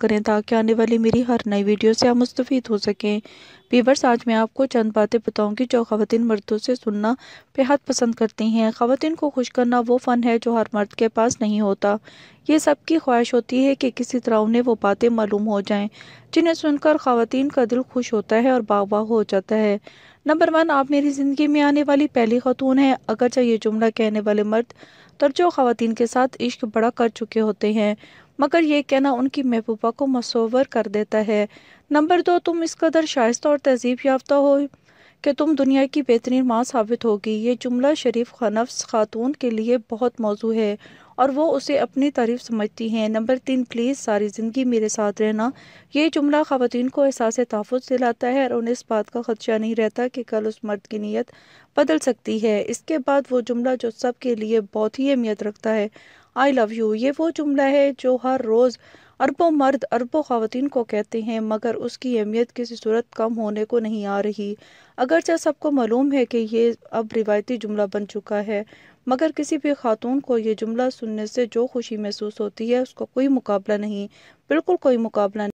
करें ताकि आने वाली मेरी हर नई वीडियो से आप मुस्तफ़ी हो सकें वीवर्स आज मैं आपको चंद बातें बताऊंगी जो खातिन मर्दों से सुनना बेहद पसंद करती हैं ख़वान को खुश करना वो फ़न है जो हर मर्द के पास नहीं होता ये सबकी ख्वाहिश होती है कि किसी तरह उन्हें वो बातें मालूम हो जाएं जिन्हें सुनकर खातन का दिल खुश होता है और बाग हो जाता है नंबर वन आप मेरी ज़िंदगी में आने वाली पहली खातून हैं अगर चाहे जुमला कहने वाले मर्द तरजो खातन के साथ इश्क बड़ा कर चुके होते हैं मगर ये कहना उनकी महबूबा को मसोवर कर देता है नंबर दो तुम इस कदर शाइस्ता और तहजीब याफ्ता हो कि तुम दुनिया की बेहतरीन माँ साबित होगी ये जुमला शरीफ खनफ्स खातून के लिए बहुत मौजू है और वो उसे अपनी तारीफ समझती हैं नंबर तीन प्लीज़ सारी ज़िंदगी मेरे साथ रहना ये जुमला ख़वान को एहसास तहफ़ दिलाता है और उन्हें इस बात का ख़दशा नहीं रहता कि कल उस मर्द की नीयत बदल सकती है इसके बाद वो जुमला जो सब के लिए बहुत ही अहमियत रखता है आई लव यू ये वो जुमला है जो हर रोज़ अरबों मर्द अरबों खातिन को कहते हैं मगर उसकी अहमियत किसी सूरत कम होने को नहीं आ रही अगरचे सबको मालूम है कि ये अब रिवायती जुमला बन चुका है मगर किसी भी खातून को ये जुमला सुनने से जो खुशी महसूस होती है उसका कोई मुकाबला नहीं बिल्कुल कोई मुकाबला